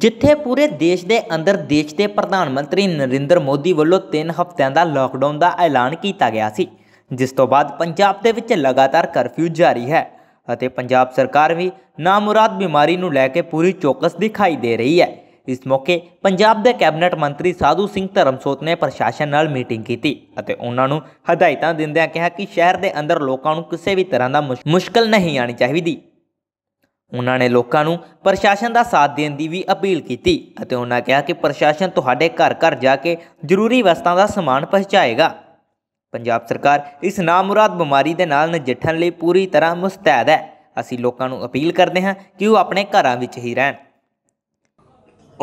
ਜਿੱਥੇ ਪੂਰੇ ਦੇਸ਼ ਦੇ ਅੰਦਰ ਦੇਸ਼ ਦੇ ਪ੍ਰਧਾਨ ਮੰਤਰੀ ਨਰਿੰਦਰ ਮੋਦੀ ਵੱਲੋਂ 3 ਹਫ਼ਤਿਆਂ ਦਾ ਲਾਕਡਾਊਨ ਦਾ ਐਲਾਨ ਕੀਤਾ ਗਿਆ ਸੀ ਜਿਸ ਤੋਂ ਬਾਅਦ ਪੰਜਾਬ ਦੇ ਵਿੱਚ ਲਗਾਤਾਰ ਕਰਫਿਊ ਜਾਰੀ ਹੈ ਅਤੇ ਪੰਜਾਬ ਸਰਕਾਰ ਵੀ ਨਾਮੁਰਾਦ ਬਿਮਾਰੀ ਨੂੰ ਲੈ ਕੇ ਪੂਰੀ ਚੌਕਸ ਦਿਖਾਈ ਦੇ ਰਹੀ ਹੈ ਇਸ ਮੌਕੇ ਪੰਜਾਬ ਦੇ ਕੈਬਨਿਟ ਮੰਤਰੀ ਸਾਧੂ ਸਿੰਘ ਧਰਮਸੋਤ ਨੇ ਪ੍ਰਸ਼ਾਸਨ ਨਾਲ ਮੀਟਿੰਗ ਕੀਤੀ ਅਤੇ ਉਹਨਾਂ ਨੂੰ ਹਦਾਇਤਾਂ ਦਿੰਦਿਆਂ ਕਿਹਾ ਕਿ ਸ਼ਹਿਰ ਦੇ ਅੰਦਰ ਲੋਕਾਂ ਨੂੰ ਕਿਸੇ ਵੀ ਤਰ੍ਹਾਂ ਦਾ ਮੁਸ਼ਕਲ ਨਹੀਂ ਆਣੀ ਚਾਹੀਦੀ ਉਹਨਾਂ ਨੇ ਲੋਕਾਂ ਨੂੰ ਪ੍ਰਸ਼ਾਸਨ ਦਾ ਸਾਥ ਦੇਣ ਦੀ ਵੀ ਅਪੀਲ ਕੀਤੀ ਅਤੇ ਉਹਨਾਂ ਕਿਹਾ ਕਿ ਪ੍ਰਸ਼ਾਸਨ ਤੁਹਾਡੇ ਘਰ-ਘਰ ਜਾ ਕੇ ਜ਼ਰੂਰੀ ਵਸਤਾਂ ਦਾ ਸਮਾਨ ਪਹੁੰਚਾਏਗਾ ਪੰਜਾਬ ਸਰਕਾਰ ਇਸ ਨਾਮੁਰਾਦ ਬਿਮਾਰੀ ਦੇ ਨਾਲ ਨਜਿੱਠਣ ਲਈ ਪੂਰੀ ਤਰ੍ਹਾਂ ਮੁਸਤੈਦ ਹੈ ਅਸੀਂ ਲੋਕਾਂ ਨੂੰ ਅਪੀਲ ਕਰਦੇ ਹਾਂ ਕਿ ਉਹ ਆਪਣੇ ਘਰਾਂ ਵਿੱਚ ਹੀ ਰਹਿਣ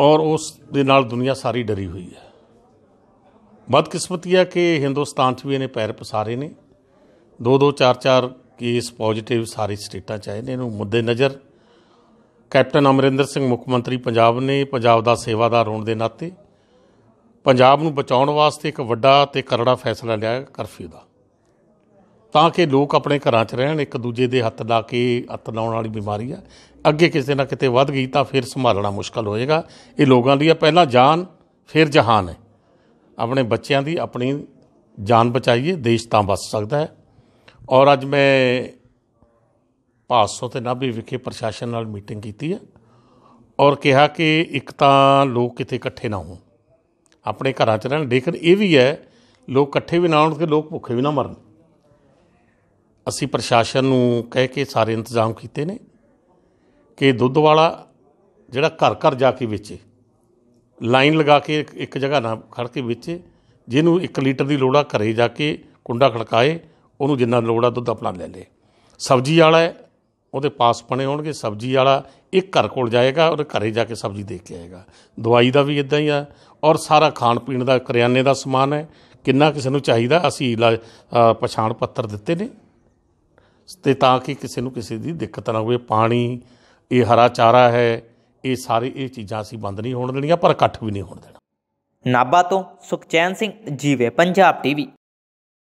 ਔਰ ਉਸ ਦੇ ਨਾਲ ਦੁਨੀਆ ਸਾਰੀ ਡਰੀ ਹੋਈ ਹੈ ਬਦਕਿਸਮਤੀ ਹੈ ਕਿ ਹਿੰਦੁਸਤਾਨ 'ਚ ਵੀ ਇਹਨੇ ਪੈਰ ਪਸਾਰੇ ਨੇ ਦੋ ਦੋ ਚਾਰ ਚਾਰ ਕੇਸ ਪੋਜ਼ਿਟਿਵ ਸਾਰੀ ਸਟੇਟਾਂ 'ਚ ਆਏ ਨੇ ਇਹਨੂੰ ਮੁੱਦੇ ਨਜ਼ਰ ਕੈਪਟਨ ਅਮਰਿੰਦਰ ਸਿੰਘ ਮੁੱਖ ਮੰਤਰੀ ਪੰਜਾਬ ਨੇ ਪੰਜਾਬ ਦਾ ਸੇਵਾਦਾਰ ਹੋਣ ਦੇ ਨਾਤੇ ਪੰਜਾਬ ਨੂੰ ਬਚਾਉਣ ਵਾਸਤੇ ਇੱਕ ਵੱਡਾ ਤੇ ਕਰੜਾ ਫੈਸਲਾ ਲਿਆ ਕਰਫਿਊ ਦਾ ਤਾਂ ਕਿ ਲੋਕ ਆਪਣੇ ਘਰਾਂ 'ਚ ਰਹਿਣ ਇੱਕ ਦੂਜੇ ਦੇ ਹੱਥ ਲਾ ਕੇ ਹੱਥ ਲਾਉਣ ਵਾਲੀ ਬਿਮਾਰੀ ਆ ਅੱਗੇ ਕਿਸੇ ਨਾ ਕਿਤੇ ਵੱਧ ਗਈ ਤਾਂ ਫਿਰ ਸੰਭਾਲਣਾ ਮੁਸ਼ਕਲ ਹੋਏਗਾ ਇਹ ਲੋਕਾਂ ਦੀ ਆ ਪਹਿਲਾਂ ਜਾਨ ਫਿਰ ਜਹਾਨ ਹੈ ਆਪਣੇ ਬੱਚਿਆਂ ਦੀ ਆਪਣੀ ਜਾਨ ਬਚਾਈਏ ਦੇਸ਼ ਤਾਂ ਬਚ ਸਕਦਾ ਹੈ ਔਰ ਅੱਜ ਮੈਂ ਪਾਸੋਂ ਤੇ ਨਾਭੀ ਵਿਖੇ ਪ੍ਰਸ਼ਾਸਨ ਨਾਲ ਮੀਟਿੰਗ ਕੀਤੀ ਹੈ ਔਰ ਕਿਹਾ ਕਿ ਇੱਕ ਤਾਂ ਲੋਕ ਕਿਤੇ ਇਕੱਠੇ ਨਾ ਹੋਣ ਆਪਣੇ ਘਰਾਂ 'ਚ ਰਹਿਣ ਲੇਕਿਨ ਇਹ ਵੀ ਹੈ ਲੋਕ ਇਕੱਠੇ ਵੀ ਨਾ ਹੋਣ ਤੇ ਲੋਕ ਭੁੱਖੇ ਵੀ ਨਾ ਮਰਨ ਅਸੀਂ ਪ੍ਰਸ਼ਾਸਨ ਨੂੰ ਕਹਿ ਕੇ ਸਾਰੇ ਇੰਤਜ਼ਾਮ ਕੀਤੇ ਨੇ ਕਿ ਦੁੱਧ ਵਾਲਾ ਜਿਹੜਾ ਘਰ ਘਰ ਜਾ ਕੇ ਵੇਚੇ ਲਾਈਨ ਲਗਾ ਕੇ ਇੱਕ ਜਗ੍ਹਾ ਨਾ ਖੜ ਕੇ ਵੇਚੇ ਜਿਹਨੂੰ 1 ਲੀਟਰ ਦੀ ਲੋੜਾ ਘਰੇ ਜਾ ਕੇ ਕੁੰਡਾ ਖੜਕਾਏ ਉਹਨੂੰ ਜਿੰਨਾ ਲੋੜਾ ਦੁੱਧ ਆਪਣਾ ਲੈ ਲੇ ਸਬਜ਼ੀ ਵਾਲਾ ਉਹਦੇ ਪਾਸ ਬਣੇ ਹੋਣਗੇ ਸਬਜ਼ੀ ਵਾਲਾ ਇੱਕ ਘਰ ਕੋਲ ਜਾਏਗਾ ਔਰ ਘਰੇ ਜਾ ਕੇ ਸਬਜ਼ੀ ਦੇਖ ਕੇ ਆਏਗਾ ਦਵਾਈ ਦਾ ਵੀ ਇਦਾਂ ਹੀ ਆ ਔਰ ਸਾਰਾ ਖਾਣ ਪੀਣ ਦਾ ਕਰਿਆਨੇ ਦਾ ਸਮਾਨ ਹੈ ਕਿੰਨਾ ਕਿਸੇ ਨੂੰ ਚਾਹੀਦਾ ਅਸੀਂ ਪਛਾਣ ਪੱਤਰ ਦਿੱਤੇ ਨੇ ਤੇ ਤਾਂ ਕਿ ਕਿਸੇ ਨੂੰ ਕਿਸੇ ਦੀ ਦਿੱਕਤ ਨਾ ਹੋਵੇ ਪਾਣੀ ਇਹ ਹਰਾ ਚਾਰਾ ਹੈ ਇਹ ਸਾਰੀ ਇਹ ਚੀਜ਼ਾਂ ਅਸੀਂ ਬੰਦ ਨਹੀਂ ਹੋਣ ਦੇਣੀਆਂ ਪਰ ਇਕੱਠ ਵੀ ਨਹੀਂ ਹੋਣ ਦੇਣਾ ਨਾਬਾ ਤੋਂ ਸੁਖਚੈਨ ਸਿੰਘ ਜੀਵੇ ਪੰਜਾਬ ਟੀਵੀ